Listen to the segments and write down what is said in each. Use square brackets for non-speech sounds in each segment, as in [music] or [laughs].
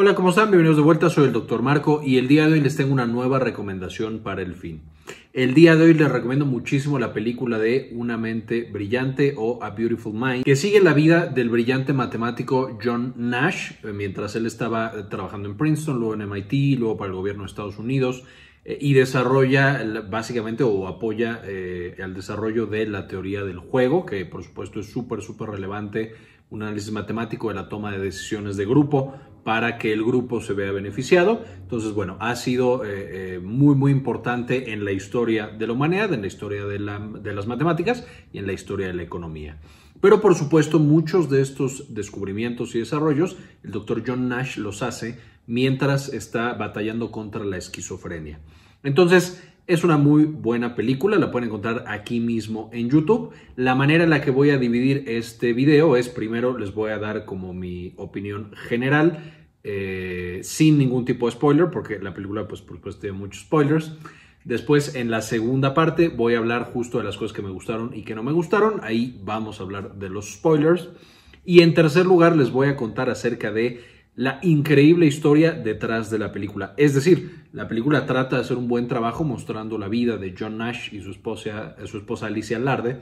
Hola, ¿cómo están? Bienvenidos de vuelta, soy el doctor Marco y el día de hoy les tengo una nueva recomendación para el fin. El día de hoy les recomiendo muchísimo la película de Una mente brillante o A Beautiful Mind, que sigue la vida del brillante matemático John Nash eh, mientras él estaba eh, trabajando en Princeton, luego en MIT, luego para el gobierno de Estados Unidos eh, y desarrolla básicamente o apoya el desarrollo de la teoría del juego, que por supuesto es súper, súper relevante, un análisis matemático de la toma de decisiones de grupo, para que el grupo se vea beneficiado. Entonces, bueno, ha sido eh, eh, muy, muy importante en la historia de la humanidad, en la historia de, de las matemáticas y en la historia de la economía. Pero por supuesto, muchos de estos descubrimientos y desarrollos, el doctor John Nash los hace mientras está batallando contra la esquizofrenia. Entonces, es una muy buena película, la pueden encontrar aquí mismo en YouTube. La manera en la que voy a dividir este video es primero les voy a dar como mi opinión general eh, sin ningún tipo de spoiler, porque la película, pues por tiene muchos spoilers. Después, en la segunda parte, voy a hablar justo de las cosas que me gustaron y que no me gustaron. Ahí vamos a hablar de los spoilers. Y en tercer lugar, les voy a contar acerca de la increíble historia detrás de la película. Es decir, la película trata de hacer un buen trabajo mostrando la vida de John Nash y su esposa, su esposa Alicia Larde,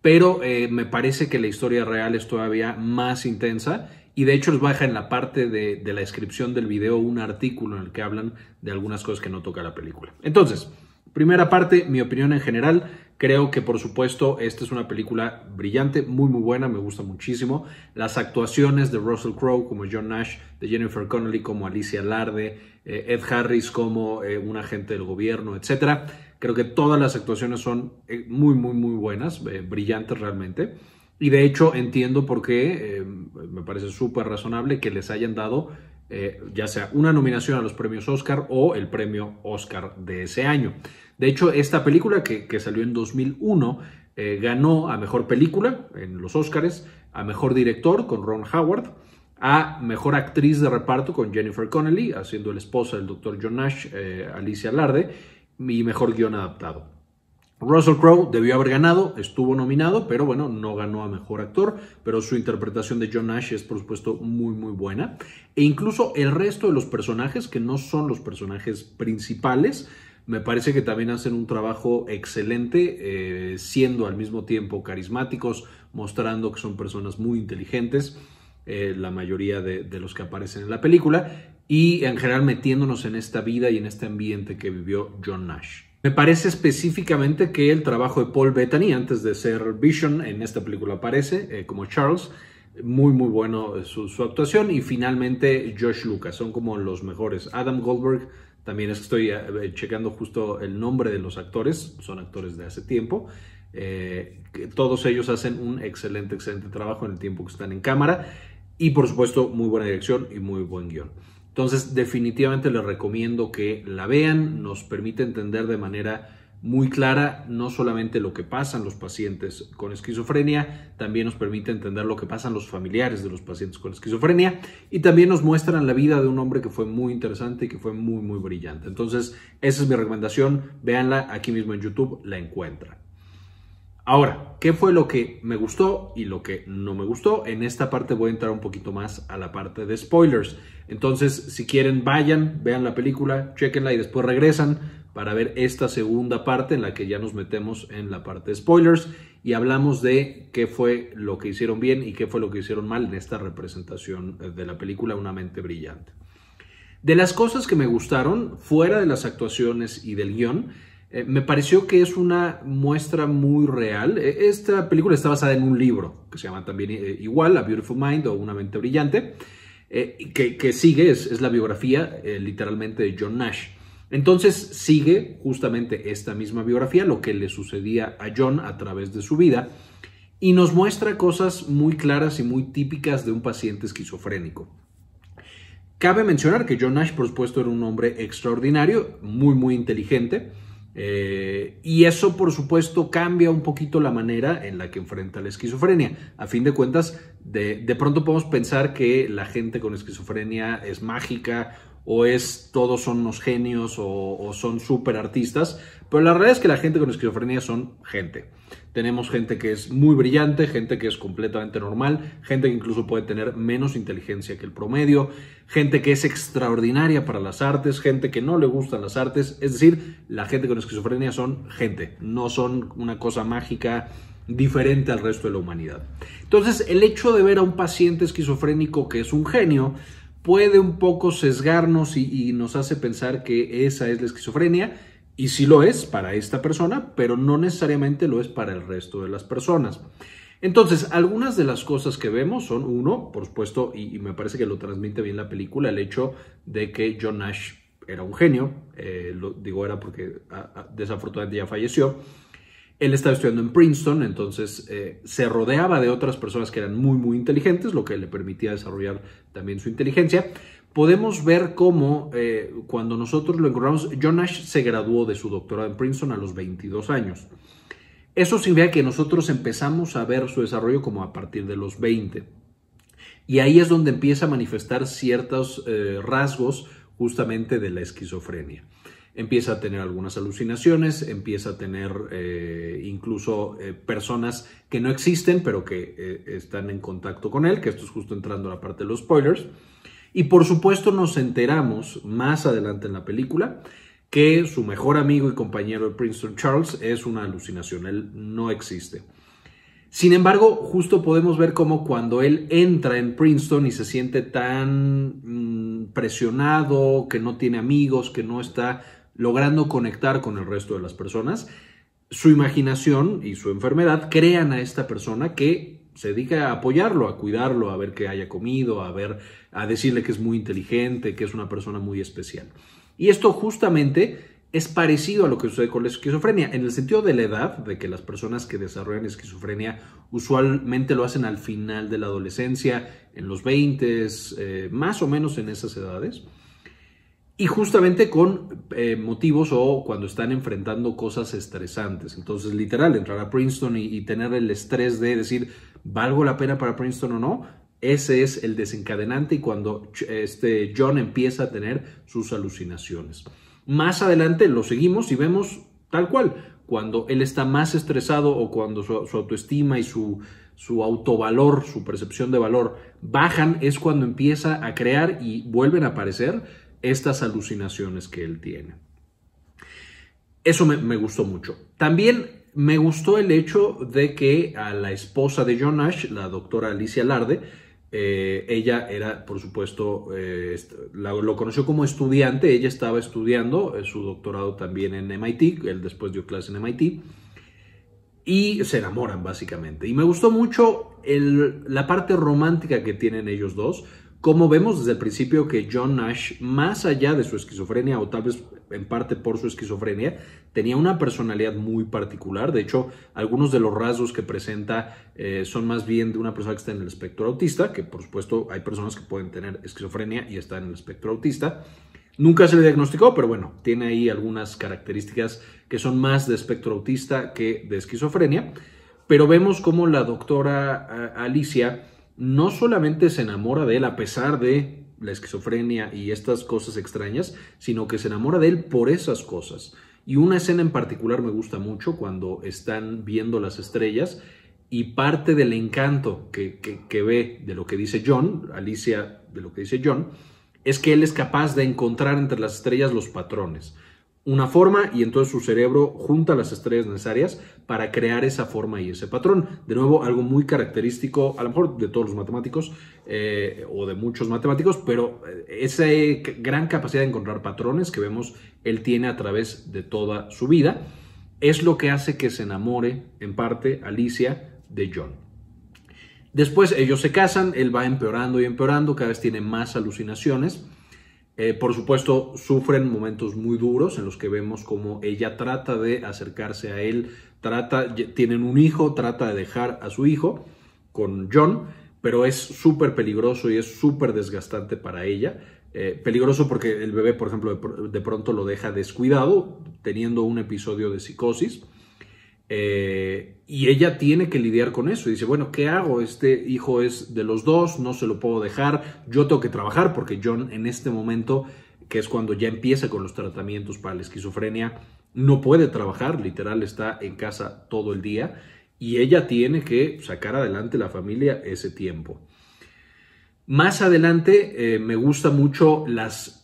pero eh, me parece que la historia real es todavía más intensa y de hecho les baja en la parte de, la descripción del video un artículo en el que hablan de algunas cosas que no toca la película. Entonces, primera parte, mi opinión en general, creo que por supuesto esta es una película brillante, muy muy buena, me gusta muchísimo. Las actuaciones de Russell Crowe como John Nash, de Jennifer Connelly como Alicia Larde, eh, Ed Harris como eh, un agente del gobierno, etcétera. Creo que todas las actuaciones son eh, muy muy muy buenas, brillantes realmente. Y de hecho entiendo por qué, em, me parece súper razonable que les hayan dado eh, ya sea una nominación a los premios Oscar o el premio Oscar de ese año. De hecho, esta película que, salió en 2001 eh, ganó a Mejor Película en los Oscars, a Mejor Director con Ron Howard, a Mejor Actriz de Reparto con Jennifer Connelly, haciendo la esposa del doctor John Nash, eh, Alicia Larde, y Mejor Guión Adaptado. Russell Crowe debió haber ganado, estuvo nominado, pero bueno, no ganó a mejor actor, pero su interpretación de John Nash es por supuesto muy muy buena. E incluso el resto de los personajes, que no son los personajes principales, me parece que también hacen un trabajo excelente, eh, siendo al mismo tiempo carismáticos, mostrando que son personas muy inteligentes, eh, la mayoría de, de los que aparecen en la película, y en general metiéndonos en esta vida y en este ambiente que vivió John Nash. Me parece específicamente que el trabajo de Paul Bettany, antes de ser Vision, en esta película aparece eh, como Charles, muy muy bueno eh, su, actuación y finalmente Josh Lucas, son como los mejores. Adam Goldberg, también estoy eh, checando justo el nombre de los actores, son actores de hace tiempo. todos ellos hacen un excelente, excelente trabajo en el tiempo que están en cámara y por supuesto muy buena dirección y muy buen guión. Entonces, definitivamente les recomiendo que la vean, nos permite entender de manera muy clara no solamente lo que pasan los pacientes con esquizofrenia, también nos permite entender lo que pasan los familiares de los pacientes con esquizofrenia y también nos muestran la vida de un hombre que fue muy interesante y que fue muy muy brillante. Entonces, esa es mi recomendación, véanla aquí mismo en YouTube, la encuentran. Ahora, ¿qué fue lo que me gustó y lo que no me gustó? En esta parte voy a entrar un poquito más a la parte de spoilers. Entonces, si quieren, vayan, vean la película, chequenla y después regresan para ver esta segunda parte en la que ya nos metemos en la parte de spoilers y hablamos de qué fue lo que hicieron bien y qué fue lo que hicieron mal en esta representación eh, de la película Una mente brillante. De las cosas que me gustaron, fuera de las actuaciones y del guión, eh, me pareció que es una muestra muy real. E, esta película está basada en un libro que se llama también eh, igual, A Beautiful Mind o Una Mente Brillante, eh, que, sigue, es, es la biografía literalmente de John Nash. Entonces sigue justamente esta misma biografía, lo que le sucedía a John a través de su vida, y nos muestra cosas muy claras y muy típicas de un paciente esquizofrénico. Cabe mencionar que John Nash, por supuesto, era un hombre extraordinario, muy, muy inteligente, eh, y eso, por supuesto, cambia un poquito la manera en la que enfrenta la esquizofrenia. A fin de cuentas, de pronto podemos pensar que la gente con esquizofrenia es mágica o es todos son unos genios o, son súper artistas, pero la realidad es que la gente con esquizofrenia son gente. Tenemos gente que es muy brillante, gente que es completamente normal, gente que incluso puede tener menos inteligencia que el promedio, gente que es extraordinaria para las artes, gente que no le gustan las artes, es decir, la gente con esquizofrenia son gente, no son una cosa mágica diferente al resto de la humanidad. Entonces, el hecho de ver a un paciente esquizofrénico que es un genio, puede un poco sesgarnos y, nos hace pensar que esa es la esquizofrenia, y si lo es para esta persona, pero no necesariamente lo es para el resto de las personas. Entonces, algunas de las cosas que vemos son, uno, por supuesto, y, me parece que lo transmite bien la película, el hecho de que John Nash era un genio, eh, lo digo era porque desafortunadamente ya falleció, él estaba estudiando en Princeton, entonces eh, se rodeaba de otras personas que eran muy, muy inteligentes, lo que le permitía desarrollar también su inteligencia. Podemos ver cómo eh, cuando nosotros lo encontramos, John Nash se graduó de su doctorado en Princeton a los 22 años. Eso significa que nosotros empezamos a ver su desarrollo como a partir de los 20. Y ahí es donde empieza a manifestar ciertos eh, rasgos justamente de la esquizofrenia empieza a tener algunas alucinaciones, empieza a tener eh, incluso eh, personas que no existen, pero que eh, están en contacto con él, que esto es justo entrando a la parte de los spoilers. Y por supuesto nos enteramos más adelante en la película que su mejor amigo y compañero de Princeton Charles es una alucinación, él no existe. Sin embargo, justo podemos ver cómo cuando él entra en Princeton y se siente tan mm, presionado, que no tiene amigos, que no está logrando conectar con el resto de las personas, su imaginación y su enfermedad crean a esta persona que se dedica a apoyarlo, a cuidarlo, a ver que haya comido, a ver, a decirle que es muy inteligente, que es una persona muy especial. Y esto justamente es parecido a lo que sucede con la esquizofrenia, en el sentido de la edad, de que las personas que desarrollan esquizofrenia usualmente lo hacen al final de la adolescencia, en los 20, eh, más o menos en esas edades. Y justamente con eh, motivos o cuando están enfrentando cosas estresantes. Entonces, literal, entrar a Princeton y, tener el estrés de decir, ¿valgo la pena para Princeton o no? Ese es el desencadenante y cuando este John empieza a tener sus alucinaciones. Más adelante lo seguimos y vemos tal cual, cuando él está más estresado o cuando su, su autoestima y su, su autovalor, su percepción de valor bajan, es cuando empieza a crear y vuelven a aparecer estas alucinaciones que él tiene. Eso me, gustó mucho. También me gustó el hecho de que a la esposa de John Nash, la doctora Alicia Larde, eh, ella era, por supuesto, eh, lo conoció como estudiante, ella estaba estudiando eh, su doctorado también en MIT, él después dio clase en MIT, y se enamoran básicamente. Y me gustó mucho la parte romántica que tienen ellos dos, como vemos desde el principio que John Nash, más allá de su esquizofrenia o tal vez en parte por su esquizofrenia, tenía una personalidad muy particular. De hecho, algunos de los rasgos que presenta eh, son más bien de una persona que está en el espectro autista, que por supuesto hay personas que pueden tener esquizofrenia y están en el espectro autista. Nunca se le diagnosticó, pero bueno, tiene ahí algunas características que son más de espectro autista que de esquizofrenia. Pero vemos cómo la doctora eh, Alicia no solamente se enamora de él a pesar de la esquizofrenia y estas cosas extrañas, sino que se enamora de él por esas cosas. Y una escena en particular me gusta mucho cuando están viendo las estrellas y parte del encanto que, que ve de lo que dice John, Alicia de lo que dice John, es que él es capaz de encontrar entre las estrellas los patrones una forma y entonces su cerebro junta las estrellas necesarias para crear esa forma y ese patrón. De nuevo, algo muy característico, a lo mejor de todos los matemáticos eh, o de muchos matemáticos, pero eh, esa gran capacidad de encontrar patrones que vemos él tiene a través de toda su vida es lo que hace que se enamore en parte Alicia de John. Después ellos se casan, él va empeorando y empeorando, cada vez tiene más alucinaciones eh, por supuesto, sufren momentos muy duros en los que vemos cómo ella trata de acercarse a él, trata, tienen un hijo, trata de dejar a su hijo con John, pero es súper peligroso y es súper desgastante para ella. Eh, peligroso porque el bebé, por ejemplo, de, pronto lo deja descuidado, teniendo un episodio de psicosis. Eh, y ella tiene que lidiar con eso. dice, bueno, ¿qué hago? Este hijo es de los dos, no se lo puedo dejar, yo tengo que trabajar porque John en este momento, que es cuando ya empieza con los tratamientos para la esquizofrenia, no puede trabajar, literal está en casa todo el día y ella tiene que sacar adelante la familia ese tiempo. Más adelante eh, me gusta mucho las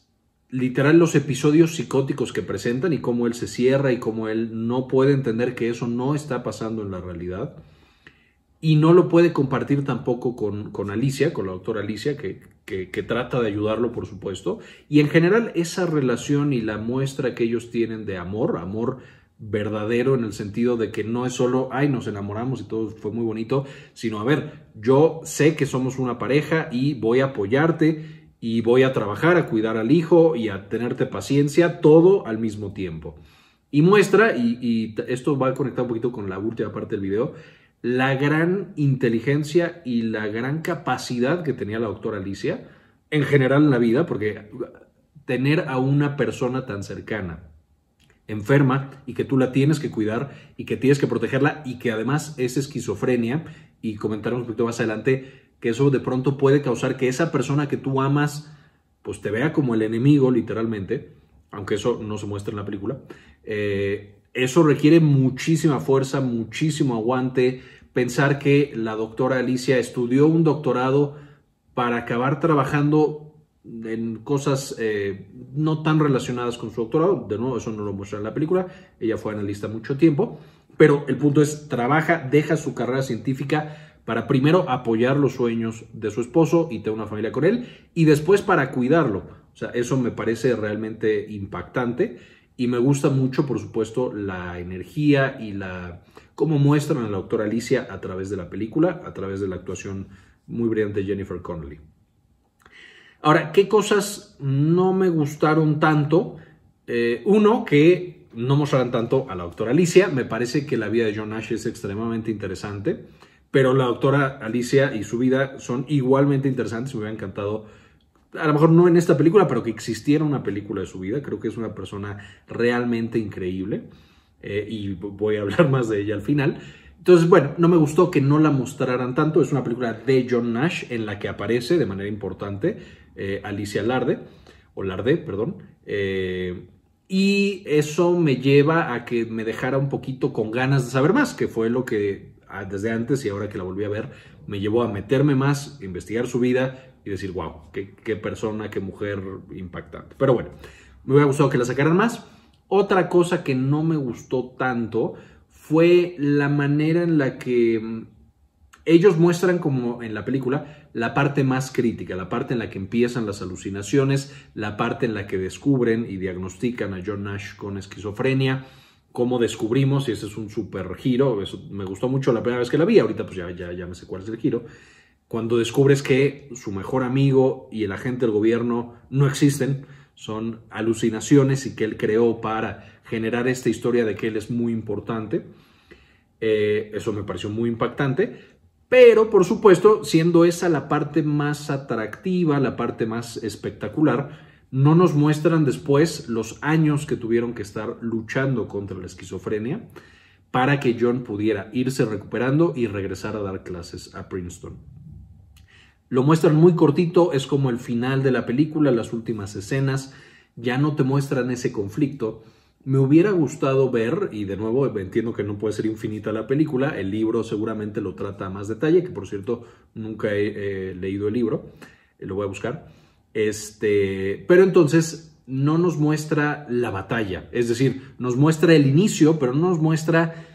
literal los episodios psicóticos que presentan y cómo él se cierra y cómo él no puede entender que eso no está pasando en la realidad. Y no lo puede compartir tampoco con, Alicia, con la doctora Alicia, que, que, trata de ayudarlo, por supuesto. Y en general esa relación y la muestra que ellos tienen de amor, amor verdadero en el sentido de que no es solo, ay, nos enamoramos y todo fue muy bonito, sino, a ver, yo sé que somos una pareja y voy a apoyarte y voy a trabajar, a cuidar al hijo y a tenerte paciencia, todo al mismo tiempo. Y muestra, y, esto va a conectar un poquito con la última parte del video, la gran inteligencia y la gran capacidad que tenía la doctora Alicia, en general en la vida, porque tener a una persona tan cercana, enferma, y que tú la tienes que cuidar y que tienes que protegerla y que además es esquizofrenia, y comentaremos un poquito más adelante, que eso de pronto puede causar que esa persona que tú amas, pues te vea como el enemigo, literalmente, aunque eso no se muestra en la película. Eh, eso requiere muchísima fuerza, muchísimo aguante. Pensar que la doctora Alicia estudió un doctorado para acabar trabajando en cosas eh, no tan relacionadas con su doctorado. De nuevo, eso no lo muestra en la película. Ella fue analista mucho tiempo. Pero el punto es, trabaja, deja su carrera científica para primero apoyar los sueños de su esposo y tener una familia con él, y después para cuidarlo. O sea, eso me parece realmente impactante y me gusta mucho, por supuesto, la energía y la cómo muestran a la doctora Alicia a través de la película, a través de la actuación muy brillante de Jennifer Connelly. Ahora, ¿qué cosas no me gustaron tanto? Eh, uno, que no mostraran tanto a la doctora Alicia. Me parece que la vida de John Ash es extremadamente interesante pero la doctora Alicia y su vida son igualmente interesantes. Me hubiera encantado, a lo mejor no en esta película, pero que existiera una película de su vida. Creo que es una persona realmente increíble eh, y voy a hablar [laughs] más de ella al final. Entonces, bueno, no me gustó que no la mostraran tanto. Es una película de John Nash en la que aparece de manera importante eh, Alicia Larde, o Larde, perdón. Eh, y eso me lleva a que me dejara un poquito con ganas de saber más, que fue lo que desde antes y ahora que la volví a ver, me llevó a meterme más, investigar su vida y decir, wow, qué, persona, qué mujer impactante. Pero bueno, me hubiera gustado que la sacaran más. Otra cosa que no me gustó tanto fue la manera en la que mm, ellos muestran como en la película la parte más crítica, la parte en la que empiezan las alucinaciones, la parte en la que descubren y diagnostican a John Nash con esquizofrenia cómo descubrimos, y ese es un super giro, me gustó mucho la primera vez que la vi, ahorita pues ya, ya, ya me sé cuál es el giro, cuando descubres que su mejor amigo y el agente del gobierno no existen, son alucinaciones y que él creó para generar esta historia de que él es muy importante. Eh, eso me pareció muy impactante, pero por supuesto, siendo esa la parte más atractiva, la parte más espectacular, no nos muestran después los años que tuvieron que estar luchando contra la esquizofrenia para que John pudiera irse recuperando y regresar a dar clases a Princeton. Lo muestran muy cortito, es como el final de la película, las últimas escenas, ya no te muestran ese conflicto. Me hubiera gustado ver, y de nuevo entiendo que no puede ser infinita la película, el libro seguramente lo trata a más detalle, que por cierto nunca he eh, leído el libro, eh, lo voy a buscar este, pero entonces no nos muestra la batalla, es decir, nos muestra el inicio, pero no nos muestra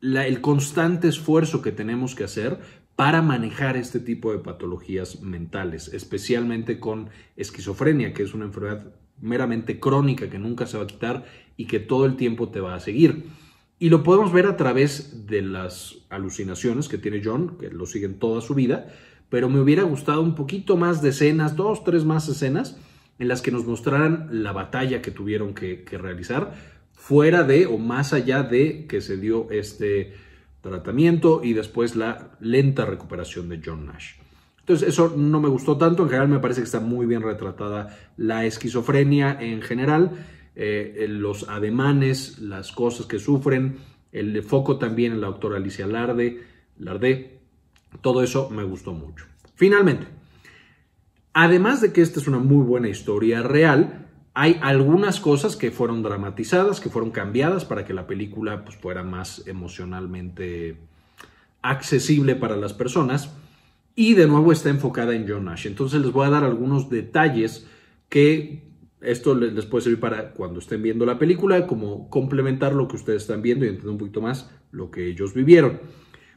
el constante esfuerzo que tenemos que hacer para manejar este tipo de patologías mentales, especialmente con esquizofrenia, que es una enfermedad meramente crónica que nunca se va a quitar y que todo el tiempo te va a seguir. Y lo podemos ver a través de las alucinaciones que tiene John, que lo siguen toda su vida, pero me hubiera gustado un poquito más de escenas, dos, tres más escenas en las que nos mostraran la batalla que tuvieron que, realizar fuera de o más allá de que se dio este tratamiento y después la lenta recuperación de John Nash. Entonces eso no me gustó tanto, en general me parece que está muy bien retratada la esquizofrenia en general, eh, eh, los ademanes, las cosas que sufren, el foco también en la doctora Alicia Larde, Larde todo eso me gustó mucho. Finalmente, además de que esta es una muy buena historia real, hay algunas cosas que fueron dramatizadas, que fueron cambiadas para que la película pues, fuera más emocionalmente accesible para las personas. Y de nuevo está enfocada en John Nash. Entonces les voy a dar algunos detalles que esto les puede servir para cuando estén viendo la película, como complementar lo que ustedes están viendo y entender un poquito más lo que ellos vivieron.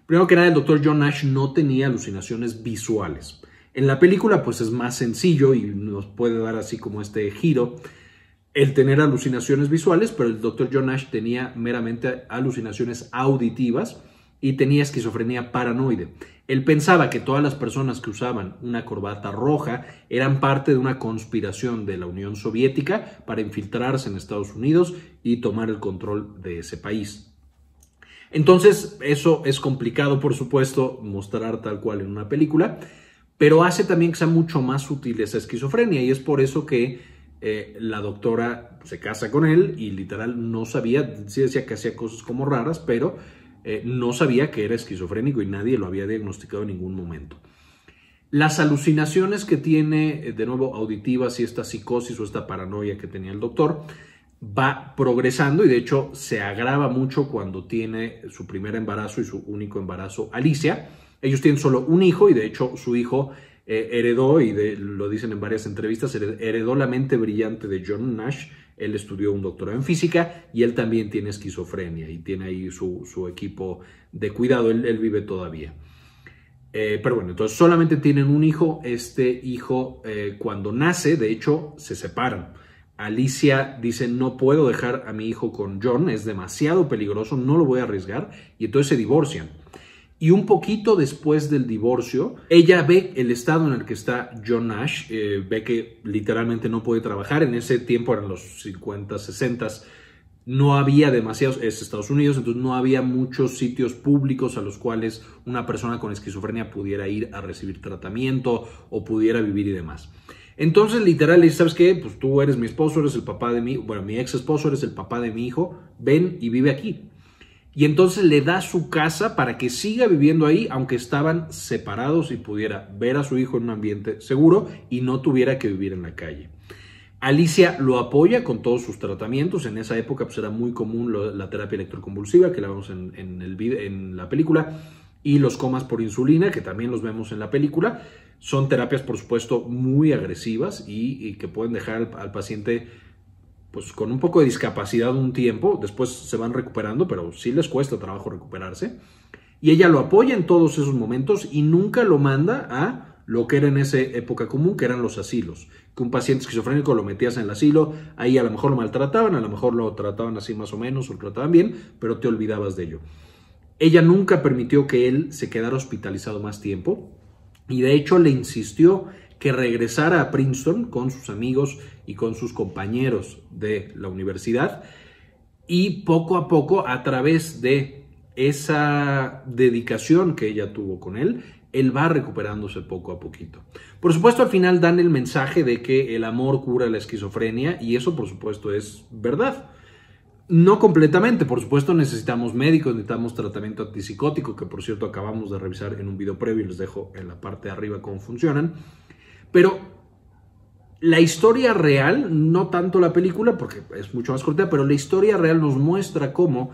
Primero que nada, el doctor John Nash no tenía alucinaciones visuales. En la película, pues es más sencillo y nos puede dar así como este giro el tener alucinaciones visuales, pero el doctor John Nash tenía meramente alucinaciones auditivas y tenía esquizofrenia paranoide. Él pensaba que todas las personas que usaban una corbata roja eran parte de una conspiración de la Unión Soviética para infiltrarse en Estados Unidos y tomar el control de ese país. Entonces, eso es complicado, por supuesto, mostrar tal cual en una película, pero hace también que sea mucho más útil esa esquizofrenia y es por eso que eh, la doctora se casa con él y literal no sabía, sí decía que hacía cosas como raras, pero eh, no sabía que era esquizofrénico y nadie lo había diagnosticado en ningún momento. Las alucinaciones que tiene, eh, de nuevo, auditivas y esta psicosis o esta paranoia que tenía el doctor, va progresando y de hecho se agrava mucho cuando tiene su primer embarazo y su único embarazo Alicia. Ellos tienen solo un hijo y de hecho su hijo eh, heredó, y lo dicen en varias entrevistas, heredó la mente brillante de John Nash. Él estudió un doctorado en física y él también tiene esquizofrenia y tiene ahí su, equipo de cuidado. Él, vive todavía. Eh, pero bueno, entonces solamente tienen un hijo. Este hijo eh, cuando nace, de hecho, se separan Alicia dice, no puedo dejar a mi hijo con John, es demasiado peligroso, no lo voy a arriesgar, y entonces se divorcian. Y un poquito después del divorcio, ella ve el estado en el que está John Nash, eh, ve que literalmente no puede trabajar, en ese tiempo eran los 50, 60, no había demasiados, es Estados Unidos, entonces no había muchos sitios públicos a los cuales una persona con esquizofrenia pudiera ir a recibir tratamiento o pudiera vivir y demás. Entonces, literal, le ¿sabes qué? Pues tú eres mi esposo, eres el papá de mi, bueno, mi ex esposo, eres el papá de mi hijo, ven y vive aquí. Y entonces le da su casa para que siga viviendo ahí, aunque estaban separados y pudiera ver a su hijo en un ambiente seguro y no tuviera que vivir en la calle. Alicia lo apoya con todos sus tratamientos. En esa época pues, era muy común la terapia electroconvulsiva, que la vemos en, en la película y los comas por insulina, que también los vemos en la película. Son terapias, por supuesto, muy agresivas y, que pueden dejar al, paciente pues, con un poco de discapacidad un tiempo, después se van recuperando, pero sí les cuesta trabajo recuperarse. Y ella lo apoya en todos esos momentos y nunca lo manda a lo que era en esa época común, que eran los asilos. Que un paciente esquizofrénico lo metías en el asilo, ahí a lo mejor lo maltrataban, a lo mejor lo trataban así más o menos, o lo trataban bien, pero te olvidabas de ello. Ella nunca permitió que él se quedara hospitalizado más tiempo y de hecho le insistió que regresara a Princeton con sus amigos y con sus compañeros de la universidad y poco a poco a través de esa dedicación que ella tuvo con él, él va recuperándose poco a poquito. Por supuesto, al final dan el mensaje de que el amor cura la esquizofrenia y eso por supuesto es verdad. No completamente, por supuesto necesitamos médicos, necesitamos tratamiento antipsicótico, que por cierto acabamos de revisar en un video previo y les dejo en la parte de arriba cómo funcionan. Pero la historia real, no tanto la película, porque es mucho más corta, pero la historia real nos muestra cómo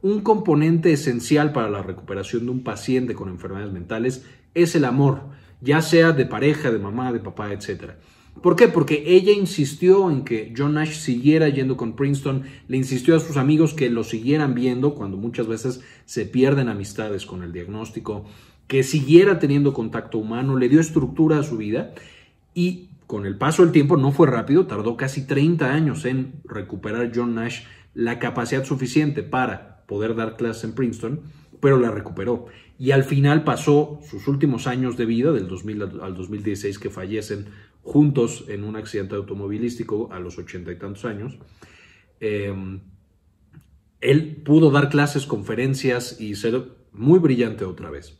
un componente esencial para la recuperación de un paciente con enfermedades mentales es el amor ya sea de pareja, de mamá, de papá, etcétera. ¿Por qué? Porque ella insistió en que John Nash siguiera yendo con Princeton, le insistió a sus amigos que lo siguieran viendo cuando muchas veces se pierden amistades con el diagnóstico, que siguiera teniendo contacto humano, le dio estructura a su vida y con el paso del tiempo no fue rápido, tardó casi 30 años en recuperar John Nash la capacidad suficiente para poder dar clases en Princeton, pero la recuperó y al final pasó sus últimos años de vida, del 2000 al 2016 que fallecen juntos en un accidente automovilístico a los ochenta y tantos años. Em, él pudo dar clases, conferencias y ser muy brillante otra vez.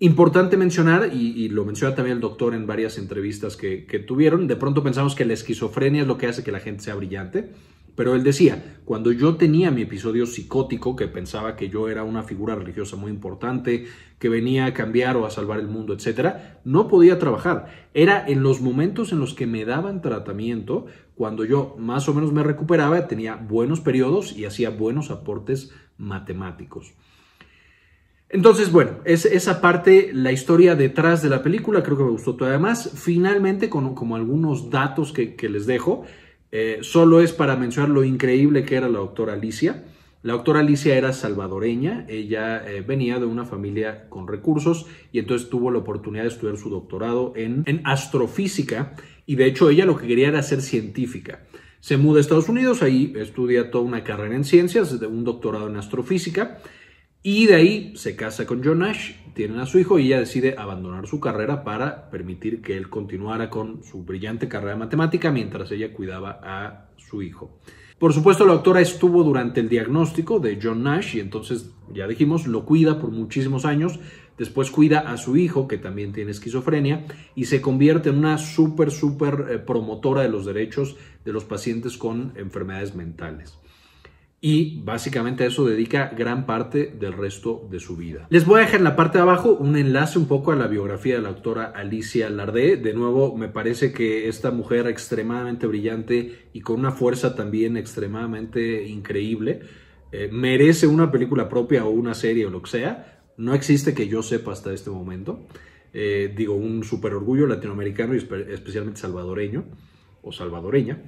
Importante mencionar, y, lo menciona también el doctor en varias entrevistas que, tuvieron, de pronto pensamos que la esquizofrenia es lo que hace que la gente sea brillante. Pero él decía, cuando yo tenía mi episodio psicótico, que pensaba que yo era una figura religiosa muy importante, que venía a cambiar o a salvar el mundo, etcétera, no podía trabajar. Era en los momentos en los que me daban tratamiento, cuando yo más o menos me recuperaba, tenía buenos periodos y hacía buenos aportes matemáticos. Entonces, bueno, es esa parte, la historia detrás de la película, creo que me gustó todavía más. Finalmente, con como algunos datos que les dejo, eh, solo es para mencionar lo increíble que era la doctora Alicia. La doctora Alicia era salvadoreña, ella eh, venía de una familia con recursos y entonces tuvo la oportunidad de estudiar su doctorado en, en astrofísica y de hecho ella lo que quería era ser científica. Se muda a Estados Unidos, ahí estudia toda una carrera en ciencias, un doctorado en astrofísica y de ahí se casa con John Nash, tienen a su hijo y ella decide abandonar su carrera para permitir que él continuara con su brillante carrera de matemática mientras ella cuidaba a su hijo. Por supuesto, la doctora estuvo durante el diagnóstico de John Nash y entonces, ya dijimos, lo cuida por muchísimos años. Después cuida a su hijo, que también tiene esquizofrenia, y se convierte en una súper, súper eh, promotora de los derechos de los pacientes con enfermedades mentales y básicamente a eso dedica gran parte del resto de su vida. Les voy a dejar en la parte de abajo un enlace un poco a la biografía de la autora Alicia Lardé. De nuevo, me parece que esta mujer extremadamente brillante y con una fuerza también extremadamente increíble eh, merece una película propia o una serie o lo que sea. No existe que yo sepa hasta este momento. Eh, digo, un super orgullo latinoamericano y especialmente salvadoreño o salvadoreña.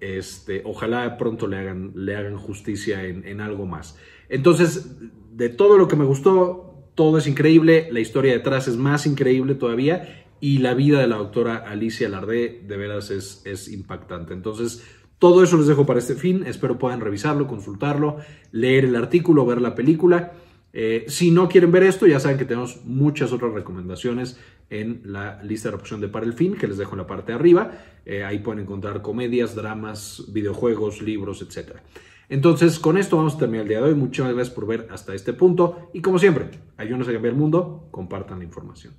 Este, ojalá pronto le hagan, le hagan justicia en, algo más. Entonces, de todo lo que me gustó, todo es increíble, la historia detrás es más increíble todavía y la vida de la doctora Alicia Lardé de veras es, impactante. Entonces, todo eso les dejo para este fin, espero puedan revisarlo, consultarlo, leer el artículo, ver la película. Eh, si no quieren ver esto, ya saben que tenemos muchas otras recomendaciones en la lista de reproducción de Para el Fin, que les dejo en la parte de arriba. Eh, ahí pueden encontrar comedias, dramas, videojuegos, libros, etc. Entonces, con esto vamos a terminar el día de hoy. Muchas gracias por ver hasta este punto. Y como siempre, ayúdenos a cambiar el mundo, compartan la información.